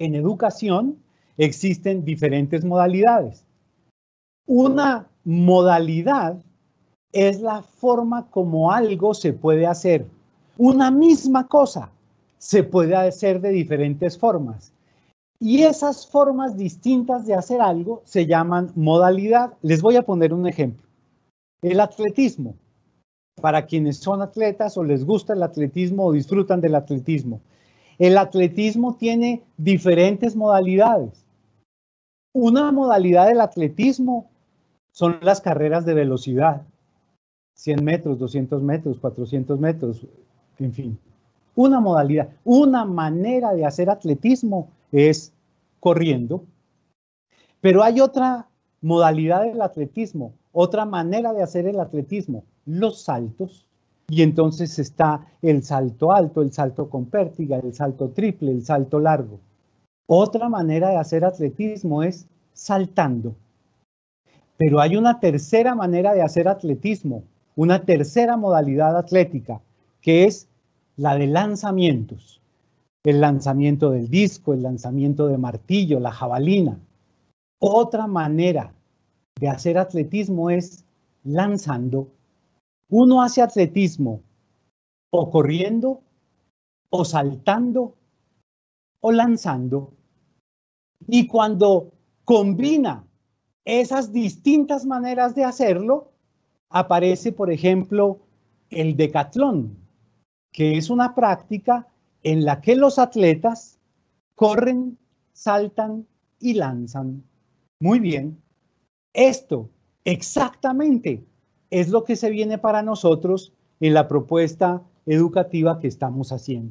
en educación existen diferentes modalidades. Una modalidad es la forma como algo se puede hacer. Una misma cosa se puede hacer de diferentes formas. Y esas formas distintas de hacer algo se llaman modalidad. Les voy a poner un ejemplo. El atletismo. Para quienes son atletas o les gusta el atletismo o disfrutan del atletismo. El atletismo tiene diferentes modalidades. Una modalidad del atletismo son las carreras de velocidad. 100 metros, 200 metros, 400 metros, en fin. Una modalidad, una manera de hacer atletismo es corriendo. Pero hay otra modalidad del atletismo, otra manera de hacer el atletismo, los saltos. Y entonces está el salto alto, el salto con pértiga, el salto triple, el salto largo. Otra manera de hacer atletismo es saltando. Pero hay una tercera manera de hacer atletismo, una tercera modalidad atlética, que es la de lanzamientos. El lanzamiento del disco, el lanzamiento de martillo, la jabalina. Otra manera de hacer atletismo es lanzando uno hace atletismo o corriendo, o saltando, o lanzando. Y cuando combina esas distintas maneras de hacerlo, aparece, por ejemplo, el decatlón, que es una práctica en la que los atletas corren, saltan y lanzan. Muy bien. Esto exactamente es lo que se viene para nosotros en la propuesta educativa que estamos haciendo.